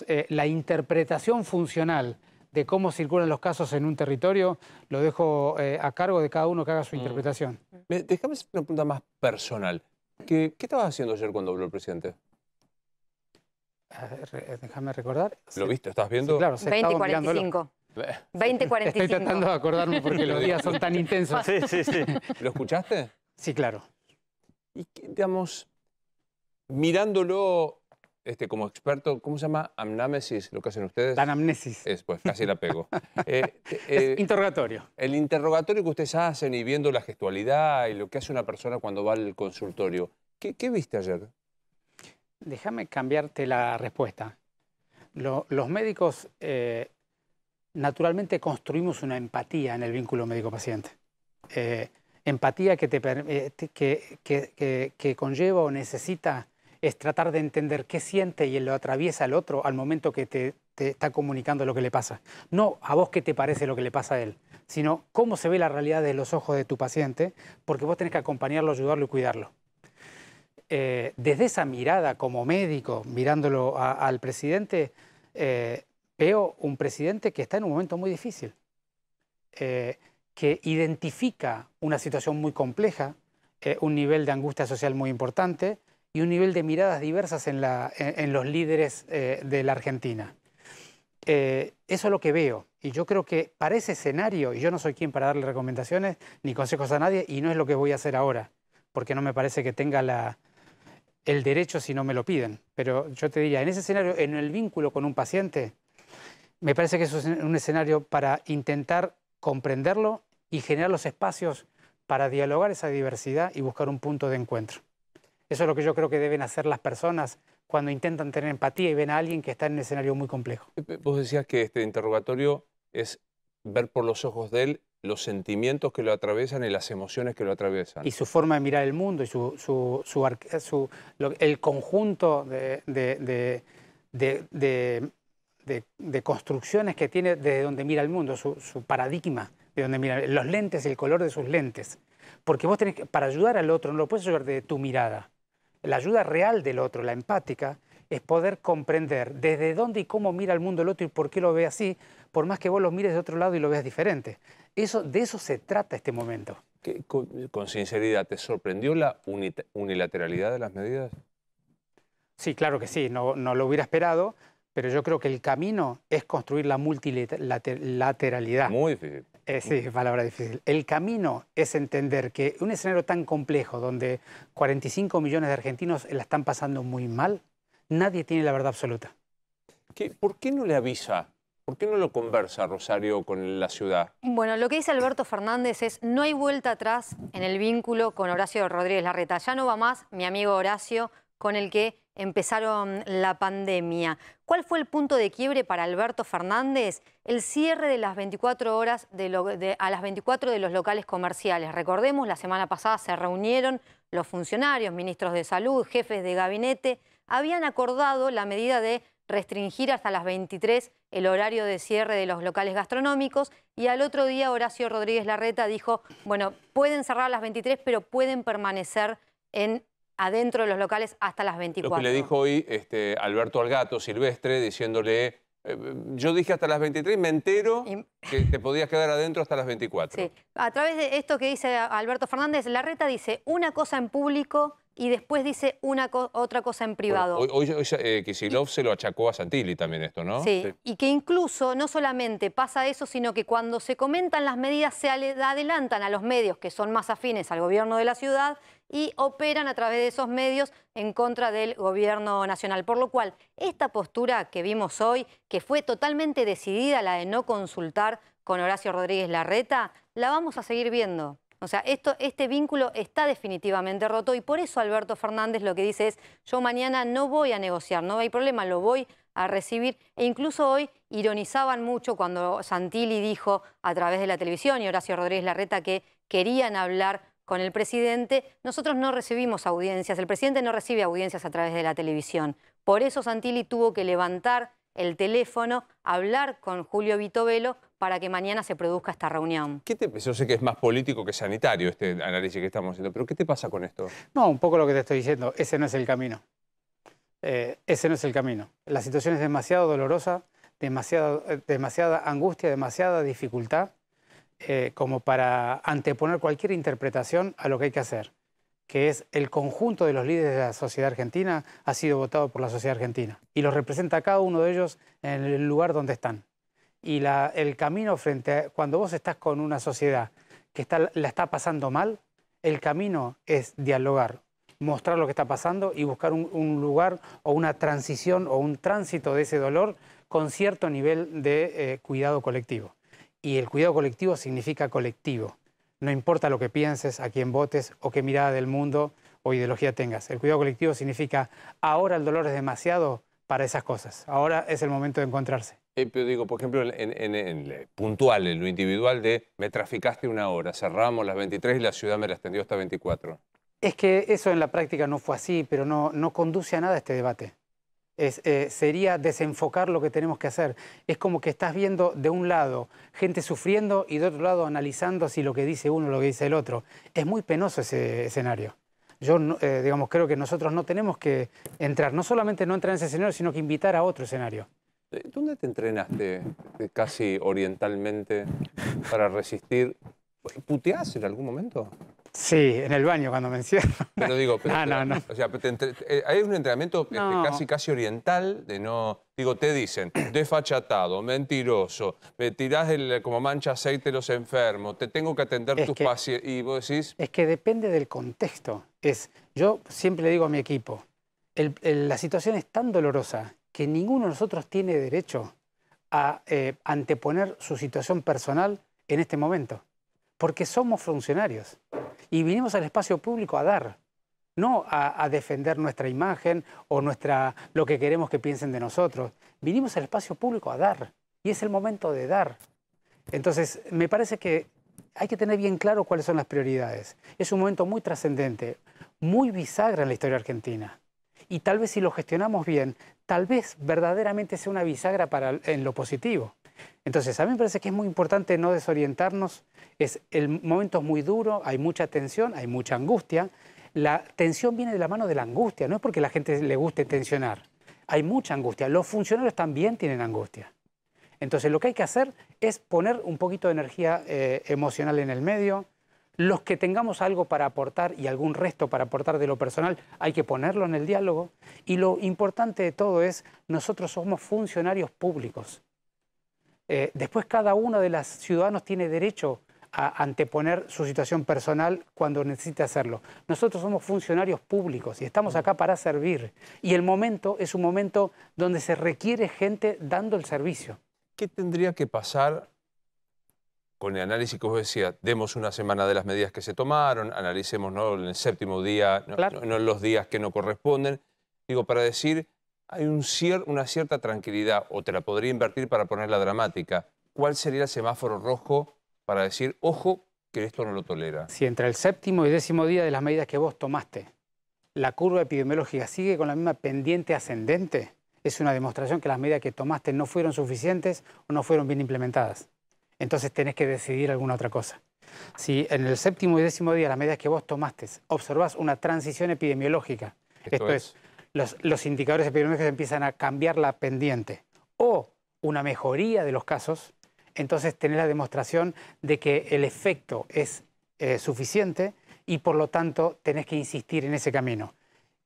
eh, la interpretación funcional de cómo circulan los casos en un territorio, lo dejo a cargo de cada uno que haga su mm. interpretación. Déjame hacer una pregunta más personal. ¿Qué estabas haciendo ayer cuando habló el presidente? Eh, déjame recordar. ¿Lo viste? ¿Estás viendo? claro, 20 y 45. (laughs) Estoy tratando de acordarme porque los días son tan intensos. Sí, sí, sí. ¿Lo escuchaste? Sí, claro. Y, digamos, mirándolo este, como experto, ¿cómo se llama? Amnámesis, lo que hacen ustedes. La anamnesis. Es, pues casi la pego. (laughs) Eh, eh, interrogatorio. El interrogatorio que ustedes hacen y viendo la gestualidad y lo que hace una persona cuando va al consultorio. ¿Qué, qué viste ayer? Déjame cambiarte la respuesta. los médicos eh, naturalmente construimos una empatía en el vínculo médico-paciente. Eh, empatía que, te, eh, que, que, conlleva o necesita es tratar de entender qué siente y lo atraviesa el otro al momento que te, te, está comunicando lo que le pasa. No a vos qué te parece lo que le pasa a él, sino cómo se ve la realidad de los ojos de tu paciente, porque vos tenés que acompañarlo, ayudarlo y cuidarlo. Eh, desde esa mirada como médico, mirándolo al presidente, eh, veo un presidente que está en un momento muy difícil, eh, que identifica una situación muy compleja, un nivel de angustia social muy importante y un nivel de miradas diversas en, la, en, en los líderes de la Argentina. eso es lo que veo. Y yo creo que para ese escenario, y yo no soy quien para darle recomendaciones ni consejos a nadie, y no es lo que voy a hacer ahora, porque no me parece que tenga la, el derecho si no me lo piden. Pero yo te diría, en ese escenario, en el vínculo con un paciente, me parece que eso es un escenario para intentar comprenderlo y generar los espacios para dialogar esa diversidad y buscar un punto de encuentro. Eso es lo que yo creo que deben hacer las personas cuando intentan tener empatía y ven a alguien que está en un escenario muy complejo. Vos decías que este interrogatorio es ver por los ojos de él los sentimientos que lo atraviesan y las emociones que lo atraviesan. Y su forma de mirar el mundo y su, el conjunto de, de, construcciones que tiene desde donde mira el mundo, su, paradigma de donde mira, los lentes, el color de sus lentes. Porque vos tenés que, para ayudar al otro, no lo puedes ayudar de tu mirada. La ayuda real del otro, la empática, es poder comprender desde dónde y cómo mira el mundo el otro y por qué lo ve así, por más que vos lo mires de otro lado y lo veas diferente. Eso, de eso se trata este momento. con, sinceridad, ¿te sorprendió la unilateralidad de las medidas? Sí, claro que sí, no, lo hubiera esperado, pero yo creo que el camino es construir la multilateralidad. Muy difícil. Eh, sí, palabra difícil. El camino es entender que un escenario tan complejo donde 45 millones de argentinos la están pasando muy mal, nadie tiene la verdad absoluta. ¿Por qué no le avisa ¿Por qué no lo conversa Rosario con la ciudad? Bueno, lo que dice Alberto Fernández es no hay vuelta atrás en el vínculo con Horacio Rodríguez Larreta. Ya no va más mi amigo Horacio con el que empezaron la pandemia. ¿Cuál fue el punto de quiebre para Alberto Fernández? El cierre de las 24 horas a las 24 de los locales comerciales. Recordemos, la semana pasada se reunieron los funcionarios, ministros de salud, jefes de gabinete, habían acordado la medida de restringir hasta las 23 el horario de cierre de los locales gastronómicos y al otro día Horacio Rodríguez Larreta dijo, bueno, pueden cerrar a las 23, pero pueden permanecer en adentro de los locales hasta las 24. le dijo hoy este, Alberto Algato Silvestre, diciéndole, eh, yo dije hasta las 23, me entero que te podías quedar adentro hasta las 24. Sí, a través de esto que dice Alberto Fernández, Larreta dice, una cosa en público y después dice una otra cosa en privado. hoy, eh, Kisilov se lo achacó a Santilli también esto, ¿no? sí, y que incluso no solamente pasa eso, sino que cuando se comentan las medidas se adelantan a los medios que son más afines al gobierno de la ciudad y operan a través de esos medios en contra del gobierno nacional. Por lo cual, esta postura que vimos hoy, que fue totalmente decidida, la de no consultar con Horacio Rodríguez Larreta, la vamos a seguir viendo. O sea, esto, este vínculo está definitivamente roto y por eso Alberto Fernández lo que dice es, yo mañana no voy a negociar, no hay problema, lo voy a recibir. E incluso hoy ironizaban mucho cuando Santilli dijo a través de la televisión y Horacio Rodríguez Larreta que querían hablar con el presidente. Nosotros no recibimos audiencias, el presidente no recibe audiencias a través de la televisión. Por eso Santilli tuvo que levantar el teléfono, hablar con Julio Vitovelo para que mañana se produzca esta reunión. yo sé que es más político que sanitario este análisis que estamos haciendo, pero ¿qué te pasa con esto? No, un poco lo que te estoy diciendo, ese no es el camino. Eh, ese no es el camino. La situación es demasiado dolorosa, eh, demasiada angustia, demasiada dificultad, eh, como para anteponer cualquier interpretación a lo que hay que hacer que es el conjunto de los líderes de la sociedad argentina, ha sido votado por la sociedad argentina. Y los representa cada uno de ellos en el lugar donde están. Y el camino frente a, cuando vos estás con una sociedad que la está pasando mal, el camino es dialogar, mostrar lo que está pasando y buscar un, lugar o una transición o un tránsito de ese dolor con cierto nivel de eh, cuidado colectivo. Y el cuidado colectivo significa colectivo no importa lo que pienses, a quién votes o qué mirada del mundo o ideología tengas. El cuidado colectivo significa ahora el dolor es demasiado para esas cosas. Ahora es el momento de encontrarse. yo eh, digo, por ejemplo, en, en, puntual, en lo individual de me traficaste una hora, cerramos las 23 y la ciudad me la extendió hasta 24. Es que eso en la práctica no fue así, pero no, no conduce a nada este debate. Eh, sería desenfocar lo que tenemos que hacer. Es como que estás viendo de un lado gente sufriendo y de otro lado analizando si lo que dice uno o lo que dice el otro. Es muy penoso ese escenario. Yo, eh, digamos, creo que nosotros no tenemos que entrar, no solamente no entrar en ese escenario, sino que invitar a otro escenario. Eh, ¿Dónde te entrenaste casi orientalmente para resistir? ¿Puteás en algún momento? Sí, en el baño cuando me encierro. Pero digo, (laughs) pero, no, no, O sea, eh, hay un entrenamiento este, casi casi oriental de no... Digo, te dicen (clears throat) desfachatado, mentiroso, me tirás el, como mancha aceite los enfermos, te tengo que atender tus pacientes. Y vos decís... Es que depende del contexto. Es, yo siempre le digo a mi equipo, la situación es tan dolorosa que ninguno de nosotros tiene derecho a eh, anteponer su situación personal en este momento, porque somos funcionarios y vinimos al espacio público a dar, no a, defender nuestra imagen o nuestra, lo que queremos que piensen de nosotros. Vinimos al espacio público a dar y es el momento de dar. Entonces, me parece que hay que tener bien claro cuáles son las prioridades. Es un momento muy trascendente, muy bisagra en la historia argentina. Y tal vez si lo gestionamos bien, tal vez verdaderamente sea una bisagra para, en lo positivo. Entonces, a mí me parece que es muy importante no desorientarnos. el momento es muy duro, hay mucha tensión, hay mucha angustia. La tensión viene de la mano de la angustia, no es porque a la gente le guste tensionar. Hay mucha angustia. Los funcionarios también tienen angustia. Entonces, lo que hay que hacer es poner un poquito de energía eh, emocional en el medio. Los que tengamos algo para aportar y algún resto para aportar de lo personal, hay que ponerlo en el diálogo. Y lo importante de todo es, nosotros somos funcionarios públicos. Eh, después cada uno de los ciudadanos tiene derecho a anteponer su situación personal cuando necesite hacerlo. Nosotros somos funcionarios públicos y estamos acá para servir. Y el momento es un momento donde se requiere gente dando el servicio. ¿Qué tendría que pasar con el análisis que vos decía? Demos una semana de las medidas que se tomaron, analicemos en el séptimo día, no, los días que no corresponden. Digo, para decir, hay una cierta tranquilidad, o te la podría invertir para ponerla dramática. ¿Cuál sería el semáforo rojo para decir, ojo, que esto no lo tolera? Si entre el séptimo y décimo día de las medidas que vos tomaste, la curva epidemiológica sigue con la misma pendiente ascendente, es una demostración que las medidas que tomaste no fueron suficientes o no fueron bien implementadas. Entonces tenés que decidir alguna otra cosa. Si en el séptimo y décimo día, de las medidas que vos tomaste, observás una transición epidemiológica, esto, es los, indicadores epidemiológicos empiezan a cambiar la pendiente o una mejoría de los casos, entonces tenés la demostración de que el efecto es eh, suficiente y por lo tanto tenés que insistir en ese camino.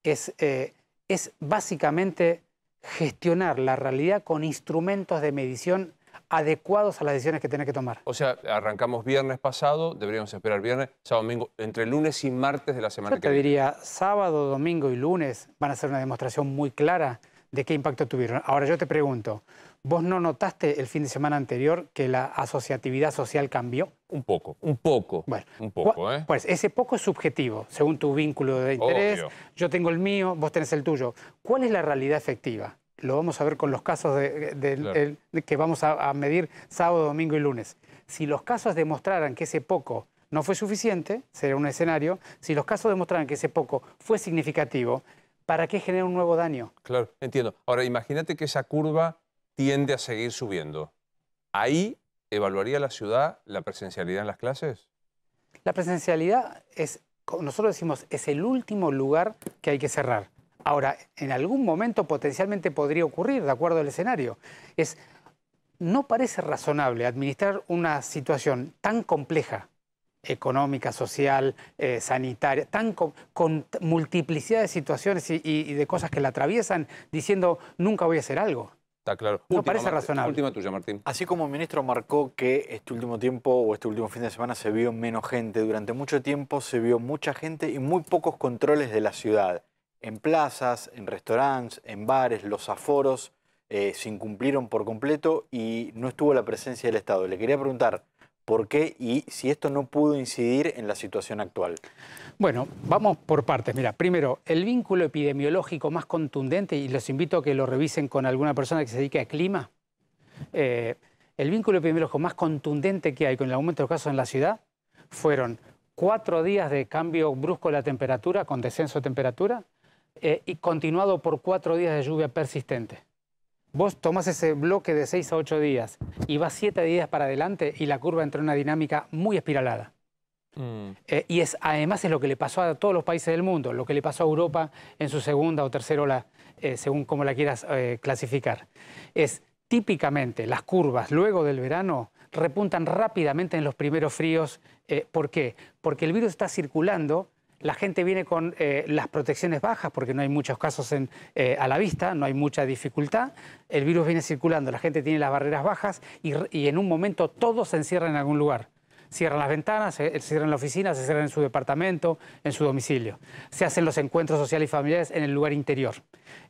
Es, eh, es básicamente gestionar la realidad con instrumentos de medición adecuados a las decisiones que tiene que tomar. O sea, arrancamos viernes pasado, deberíamos esperar viernes, sábado, domingo, entre lunes y martes de la semana Yo que te diría, sábado, domingo y lunes van a ser una demostración muy clara de qué impacto tuvieron. Ahora yo te pregunto, ¿Vos no notaste el fin de semana anterior que la asociatividad social cambió? Un poco, un poco. Bueno, un poco, ¿eh? Pues ese poco es subjetivo, según tu vínculo de interés. Yo tengo el mío, vos tenés el tuyo. ¿Cuál es la realidad efectiva? lo vamos a ver con los casos de, que vamos a, medir sábado, domingo y lunes. Si los casos demostraran que ese poco no fue suficiente, sería un escenario, si los casos demostraran que ese poco fue significativo, ¿para qué genera un nuevo daño? Claro, entiendo. Ahora, imagínate que esa curva tiende a seguir subiendo. ¿Ahí evaluaría la ciudad la presencialidad en las clases? La presencialidad es, nosotros decimos, es el último lugar que hay que cerrar. Ahora, en algún momento potencialmente podría ocurrir, de acuerdo al escenario. Es, no parece razonable administrar una situación tan compleja, económica, social, eh, sanitaria, tan con, multiplicidad de situaciones y, de cosas que la atraviesan, diciendo nunca voy a hacer algo. Está claro. No parece razonable. Última tuya, Martín. Así como el ministro marcó que este último tiempo o este último fin de semana se vio menos gente, durante mucho tiempo se vio mucha gente y muy pocos controles de la ciudad en plazas, en restaurantes, en bares, los aforos eh, se incumplieron por completo y no estuvo la presencia del Estado. Le quería preguntar por qué y si esto no pudo incidir en la situación actual. Bueno, vamos por partes. Mira, primero, el vínculo epidemiológico más contundente, y los invito a que lo revisen con alguna persona que se dedique a clima, eh, el vínculo epidemiológico más contundente que hay con el aumento de los casos en la ciudad fueron cuatro días de cambio brusco de la temperatura, con descenso de temperatura, eh, y continuado por cuatro días de lluvia persistente. Vos tomás ese bloque de seis a ocho días y vas siete días para adelante y la curva entra en una dinámica muy espiralada. Mm. Eh, y es, además es lo que le pasó a todos los países del mundo, lo que le pasó a Europa en su segunda o tercera ola, eh, según como la quieras clasificar. Es típicamente las curvas luego del verano repuntan rápidamente en los primeros fríos. ¿Por qué? Porque el virus está circulando la gente viene con eh, las protecciones bajas porque no hay muchos casos eh, a la vista, no hay mucha dificultad, el virus viene circulando, la gente tiene las barreras bajas y, en un momento todo se encierran en algún lugar. Cierran las ventanas, se, cierran la oficina, se cierran en su departamento, en su domicilio. Se hacen los encuentros sociales y familiares en el lugar interior.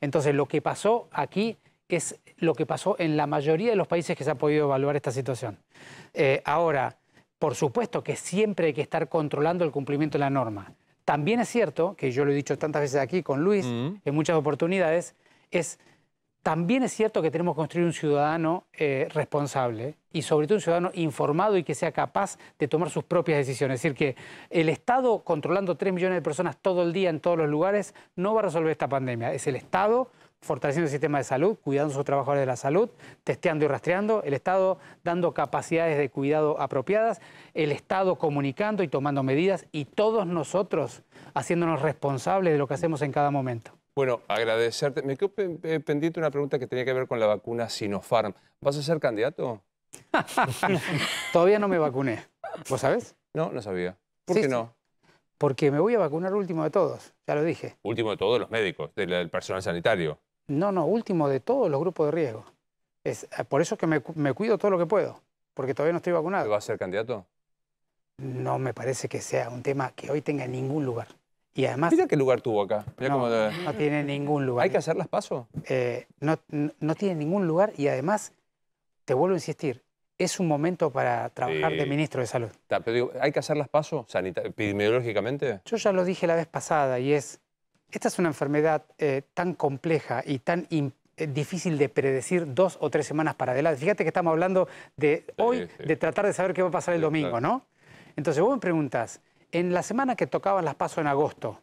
Entonces, lo que pasó aquí es lo que pasó en la mayoría de los países que se ha podido evaluar esta situación. Eh, ahora, por supuesto que siempre hay que estar controlando el cumplimiento de la norma también es cierto, que yo lo he dicho tantas veces aquí con Luis, mm. en muchas oportunidades, es también es cierto que tenemos que construir un ciudadano eh, responsable y sobre todo un ciudadano informado y que sea capaz de tomar sus propias decisiones. Es decir, que el Estado controlando 3 millones de personas todo el día en todos los lugares no va a resolver esta pandemia. Es el Estado fortaleciendo el sistema de salud, cuidando a sus trabajadores de la salud, testeando y rastreando, el Estado dando capacidades de cuidado apropiadas, el Estado comunicando y tomando medidas y todos nosotros haciéndonos responsables de lo que hacemos en cada momento. Bueno, agradecerte. Me quedo eh, pendiente una pregunta que tenía que ver con la vacuna Sinopharm. ¿Vas a ser candidato? (laughs) Todavía no me vacuné. ¿Vos sabés? No, no sabía. ¿Por qué no? Porque me voy a vacunar último de todos, ya lo dije. Último de todos los médicos, del personal sanitario. No, no, último de todos los grupos de riesgo. Es, eh, por eso es que me, cuido todo lo que puedo, porque todavía no estoy vacunado. ¿Va a ser candidato? No me parece que sea un tema que hoy tenga ningún lugar. Y además... Mira qué lugar tuvo acá. no, tiene ningún lugar. ¿Hay que hacer las pasos? Eh, no, no, tiene ningún lugar y además, te vuelvo a insistir, es un momento para trabajar de ministro de salud. ¿Hay que hacer las pasos epidemiológicamente? Yo ya lo dije la vez pasada y es, esta es una enfermedad eh, tan compleja y tan eh, difícil de predecir dos o tres semanas para adelante. Fíjate que estamos hablando de hoy, de tratar de saber qué va a pasar el domingo, ¿no? Entonces vos me preguntas, en la semana que tocaban las pasos en agosto,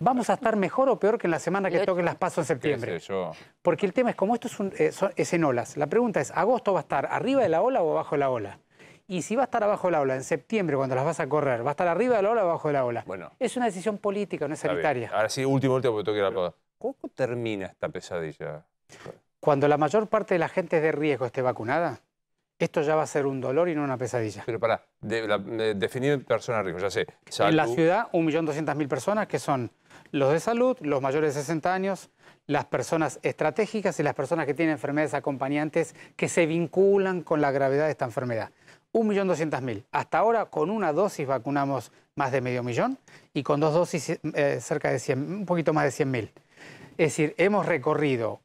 ¿vamos a estar mejor o peor que en la semana que toquen las pasos en septiembre? Porque el tema es, como esto es, eh, es en olas, la pregunta es, ¿agosto va a estar arriba de la ola o abajo de la ola? Y si va a estar abajo de la ola en septiembre, cuando las vas a correr, ¿va a estar arriba de la ola o abajo de la ola? Bueno. Es una decisión política, no es sanitaria. Ahora sí, último, último, porque tengo que ir a la pausa. ¿Cómo termina esta pesadilla? Cuando la mayor parte de la gente de riesgo esté vacunada, esto ya va a ser un dolor y no una pesadilla. Pero para de, definir personas riesgo, ya sé. En la ciudad, 1.200.000 personas, que son los de salud, los mayores de 60 años, las personas estratégicas y las personas que tienen enfermedades acompañantes que se vinculan con la gravedad de esta enfermedad. 1.200.000. Hasta ahora con una dosis vacunamos más de medio millón y con dos dosis eh, cerca de 100, un poquito más de 100.000. Es decir, hemos recorrido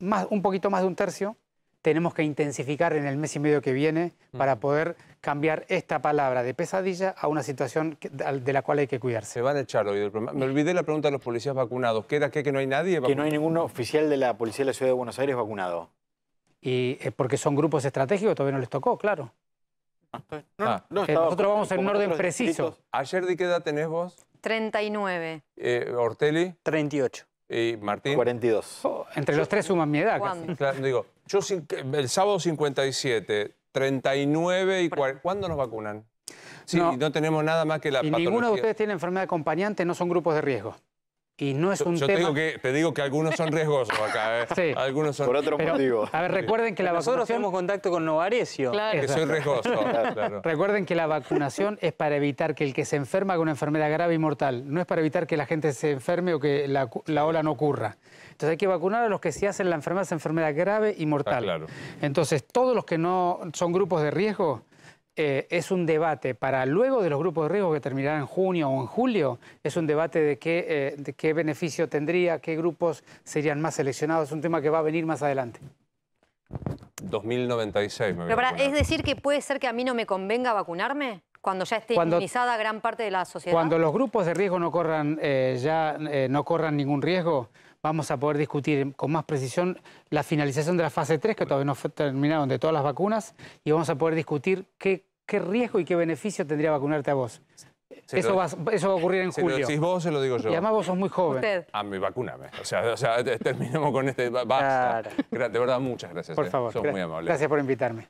más, un poquito más de un tercio. Tenemos que intensificar en el mes y medio que viene para poder cambiar esta palabra de pesadilla a una situación de la cual hay que cuidarse. Se van a echar hoy Me olvidé la pregunta de los policías vacunados. ¿Qué qué que no hay nadie? Que no hay ningún oficial de la Policía de la Ciudad de Buenos Aires vacunado. Y eh, porque son grupos estratégicos, todavía no les tocó, claro. Eh, nosotros vamos en un orden preciso. Ayer, ¿de qué edad tenés vos? 39. Eh, 38. ¿Y Martín? 42. entre los tres suman mi edad. Claro, digo, yo el sábado 57, 39 y ¿Cuándo nos vacunan? Sí, no, tenemos nada más que la y Ninguno de ustedes tiene enfermedad acompañante, no son grupos de riesgo y no es un yo tema... Te digo, que, te digo que algunos son riesgosos acá, ¿eh? sí. Algunos son... Por otro motivo. A ver, recuerden que la Nosotros vacunación... Nosotros tenemos contacto con Novarecio. Que soy riesgoso. Recuerden que la vacunación es para evitar que el que se enferma con una enfermedad grave y mortal, no es para evitar que la gente se enferme o que la, ola no ocurra. Entonces hay que vacunar a los que sí hacen la enfermedad, esa enfermedad grave y mortal. Ah, claro. Entonces, todos los que no son grupos de riesgo eh, es un debate para luego de los grupos de riesgo que terminarán en junio o en julio, es un debate de qué, eh, beneficio tendría, qué grupos serían más seleccionados, es un tema que va a venir más adelante. 2096 ¿Es decir que puede ser que a mí no me convenga vacunarme? cuando ya esté inmunizada gran parte de la sociedad. Cuando los grupos de riesgo no corran eh, ya no corran ningún riesgo, vamos a poder discutir con más precisión la finalización de la fase 3, que todavía no terminaron, de todas las vacunas, y vamos a poder discutir qué ¿qué riesgo y qué beneficio tendría vacunarte a vos? eso, va, eso va a ocurrir en julio. Si decís vos, se lo digo yo. Y además vos sos muy joven. Usted. A ah, mí, vacúname. O sea, o sea (laughs) terminemos con este. Basta. De verdad, muchas gracias. Por eh. favor. Eh. Sos muy amable. Gracias por invitarme.